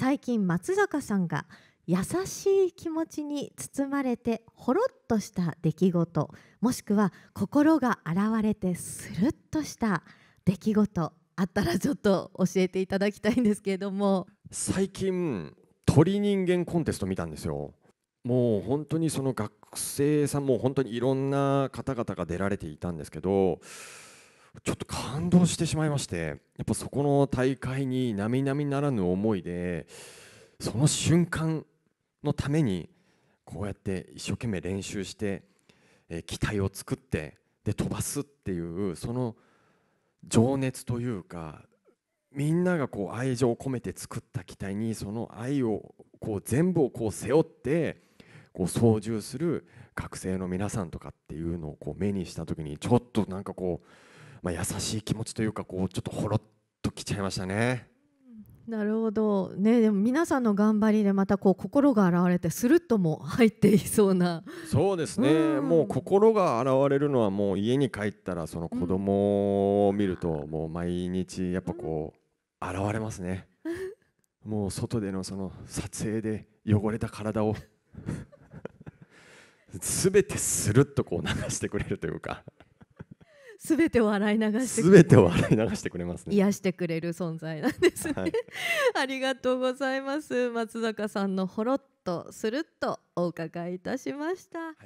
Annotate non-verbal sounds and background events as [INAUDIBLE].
最近松坂さんが優しい気持ちに包まれてほろっとした出来事もしくは心が洗われてスルッとした出来事あったらちょっと教えていただきたいんですけれども最近鳥人間コンテスト見たんですよもう本当にその学生さんも本当にいろんな方々が出られていたんですけどちょっと感動してしまいまして、やっぱそこの大会に並々ならぬ思いで、その瞬間のために、こうやって一生懸命練習して、え機体を作って、で飛ばすっていうその情熱というかみんながこう愛情を込めて作った機体にその愛をこう全部をこう背負ってこう操縦する学生の皆さんとかっていうのをこう目にした時にちょっとなんかこうまあ、優しい気持ちというかこうちょっとほろっときちゃいましたね。なるほどねでも皆さんの頑張りでまたこう心が現れてスルッとも入っていそうなそうですね、うん、もう心が現れるのはもう家に帰ったらその子供を見るともう毎日やっぱこう現れますね、うん、もう外でのその撮影で汚れた体をすべ [LAUGHS] てスルッとこう流してくれるというかすべてを洗い流してすべてを洗い流してくれますね癒してくれる存在なんですね、はい、[LAUGHS] ありがとうございます松坂さんのほろっとするっとお伺いいたしました、はい